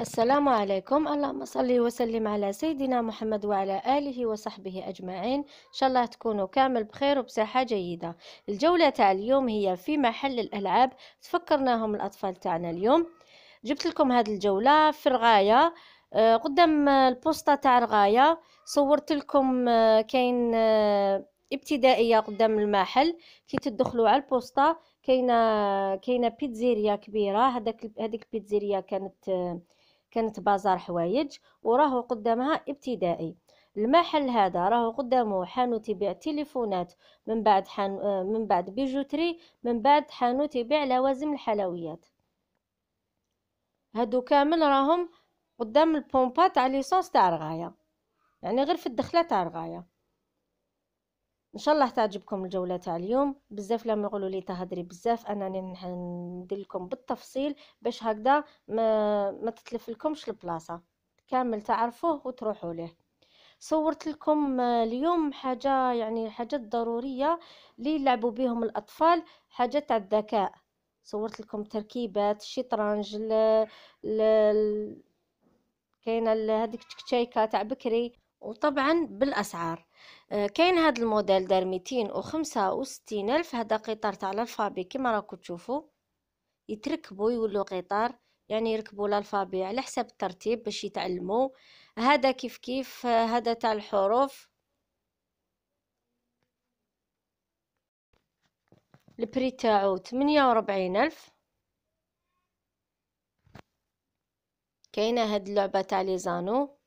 السلام عليكم اللهم صل وسلم على سيدنا محمد وعلى آله وصحبه أجمعين إن شاء الله تكونوا كامل بخير وبصحة جيدة الجولة تاع اليوم هي في محل الألعاب تفكرناهم الأطفال تاعنا اليوم جبت لكم هذه الجولة في الغايه آه، قدام البوسطة تاع الغايه صورت لكم آه، كاين آه، ابتدائية قدام المحل كي تدخلوا على البوسطة كاينه كاينه بيتزيريا كبيره هذاك هذيك البيتزيريا كانت كانت بازار حوايج وراهو قدامها ابتدائي المحل هذا راهو قدامه حانوت يبيع تليفونات من بعد حان آه، من بعد بيجوتري من بعد حانوت يبيع لوازم الحلويات هادو كامل راهم قدام البومبا تاع ليسونس تاع الغايه يعني غير في الدخله تاع الغايه ان شاء الله تعجبكم الجوله تاع اليوم بزاف لما يقولوا لي تهدري بزاف انني ندير لكم بالتفصيل باش هكذا ما ما تتلف لكمش البلاصه كامل تعرفوه وتروحوا له صورت لكم اليوم حاجه يعني حاجات ضروريه اللي يلعبوا بهم الاطفال حاجه تاع الذكاء صورت لكم تركيبات الشطرنج ل... ل... كاينه هذيك التكتايكه تاع بكري وطبعا بالاسعار آه، كاين هذا الموديل دار ميتين وخمسة وستين الف هذا قطار تاع الفابي كما راكم تشوفوا يتركبوا يولوا قطار يعني يركبوا الفابي على حسب الترتيب باش يتعلموا هذا كيف كيف آه، هذا تاع الحروف البري تاعو تمنية وربعين الف كاينه هاد اللعبه تاع لي زانو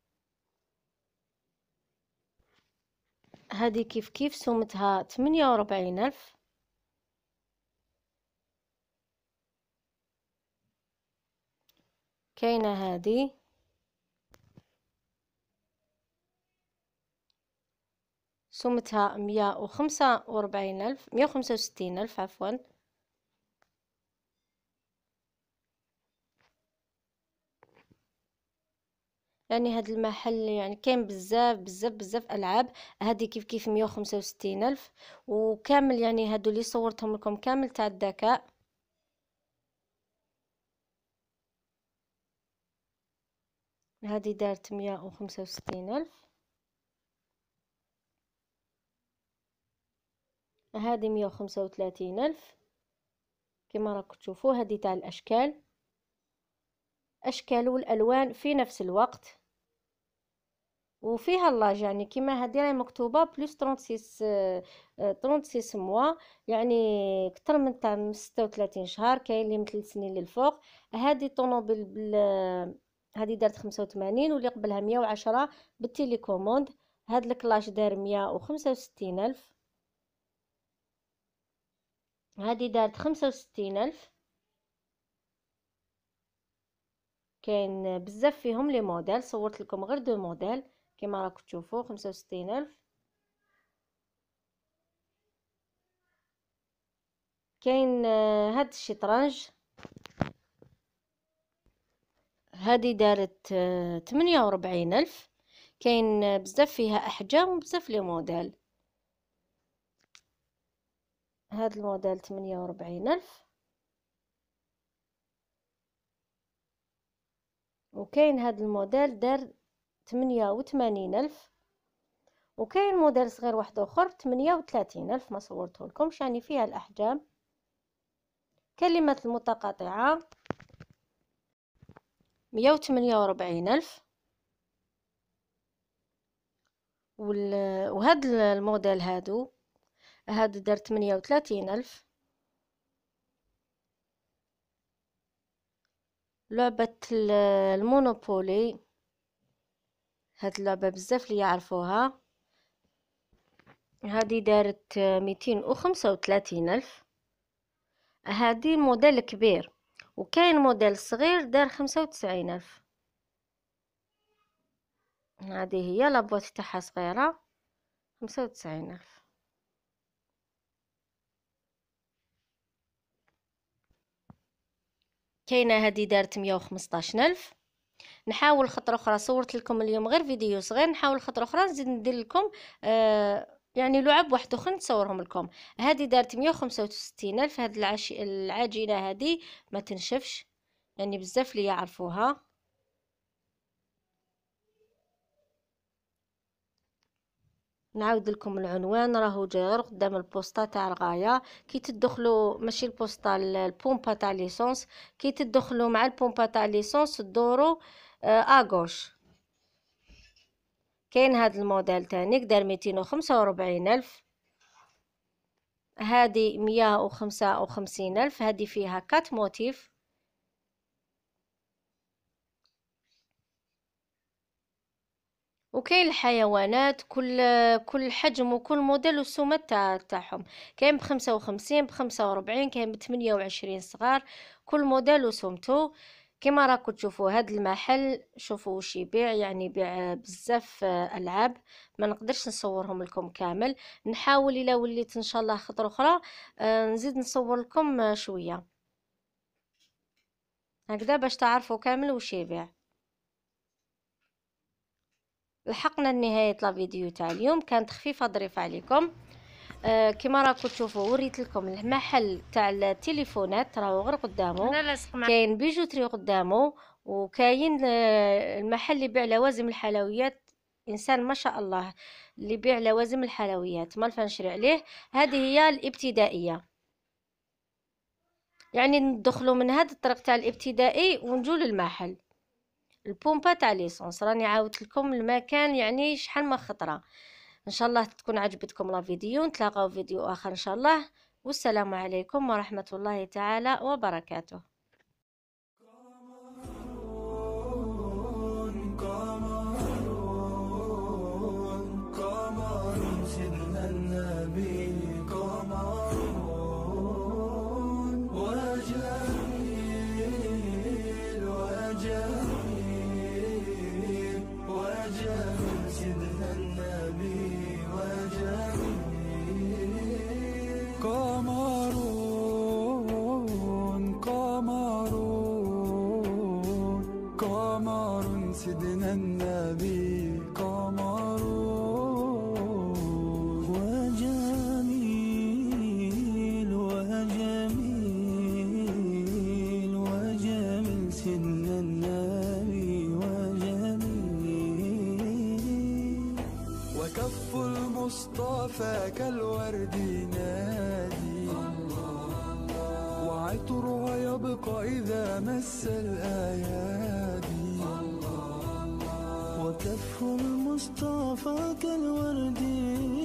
هذه كيف كيف سومتها ثمانية وربعين ألف كاينة هادي سومتها مية وخمسة وربعين ألف مية وخمسة وستين ألف عفوا يعني هاد المحل يعني كاين بزاف بزاف بزاف العاب هادي كيف كيف 165 الف وكامل يعني هادو اللي صورتهم لكم كامل تاع الذكاء هادي دارت 165 الف وخمسة 135 الف كما راكم تشوفوا هادي تاع الاشكال اشكال والالوان في نفس الوقت وفيها لاج يعني كيما هادي راهي مكتوبه بلس 36 36 موا يعني اكثر من تاع 36 شهر كاين اللي من 3 سنين للفوق هادي طونوبيل بال آه، هادي دارت 85 واللي قبلها 110 بالتيليكوموند هاد الكلاش دار 165 الف هادي دارت 65 الف كاين بزاف فيهم لي موديل صورت لكم غير دو موديل كما راكم تشوفوا خمسة وستين ألف كاين آه، هاد الشطرنج هادي دارت 48000 آه، وربعين ألف كاين آه، بزاف فيها أحجام وبزاف لي موديل هاد الموديل 48000 وربعين ألف وكاين هاد الموديل دار تمنية وثمانين ألف وكاين موديل صغير واحد اخر تمنية وتلاتين ألف ما صورته لكم يعني فيها الأحجام كلمات المتقاطعة مية وتمنية وربعين ألف وهاد الموديل هادو هاد دار تمنية وتلاتين ألف لعبة المونوبولي هاد اللعبه بزاف اللي يعرفوها هادي دارت ميتين وخمسة وثلاثين الف هادي موديل كبير وكاين موديل صغير دار خمسة وتسعين الف هادي هي لابوات تاعها صغيره خمسة وتسعين الف كاينه هادي دارت مية وخمسطاشن الف نحاول خطره اخرى صورت لكم اليوم غير فيديو صغير نحاول خطره اخرى نزيد ندير لكم آه يعني لعب واحد اخر نصورهم لكم هذه دارت 165 الف هاد العجينه هذه ما تنشفش يعني بزاف لي يعرفوها نعاود لكم العنوان راهو جاير قدام البوستا تاع الغايه كي تدخلوا ماشي البوستا البومبا تاع ليسونس كي تدخلوا مع البومبا تاع ليسونس دوروا اغوش آه، كاين هذا الموديل تاني دار ميتين وخمسة وربعين الف هذه مية وخمسة وخمسين الف هذه فيها كات موتيف وكاين الحيوانات كل كل حجم وكل موديل والسومة تاع تاعهم كاين بخمسة وخمسين بخمسة وربعين كاين بثمانية وعشرين صغار كل موديل وسومتو كما راكم تشوفوا هذا المحل شوفوا واش يبيع يعني يبيع بزاف العاب ما نقدرش نصورهم لكم كامل نحاول الى وليت ان شاء الله خطره اخرى آه، نزيد نصور لكم شويه هكذا باش تعرفوا كامل واش يبيع لحقنا لنهايه لا فيديو تاع اليوم كانت خفيفه ظريفه عليكم آه كما راكم تشوفوا وريت لكم المحل تاع التليفونات راهو غير قدامه كاين بيجوتري قدامه وكاين آه المحل اللي يبيع لوازم الحلويات انسان ما شاء الله اللي يبيع لوازم الحلويات ما نشري عليه هذه هي الابتدائيه يعني ندخلوا من هذا الطريق تاع الابتدائي ونجول للمحل البومبا تاع ليسونس راني عاودت لكم المكان يعني شحال ما خطره ان شاء الله تكون عجبتكم لا فيديو نتلاقاو فيديو اخر ان شاء الله والسلام عليكم ورحمه الله تعالى وبركاته بينادي وعطرها يبقى إذا مس الأيادي وكف المصطفى كالوردين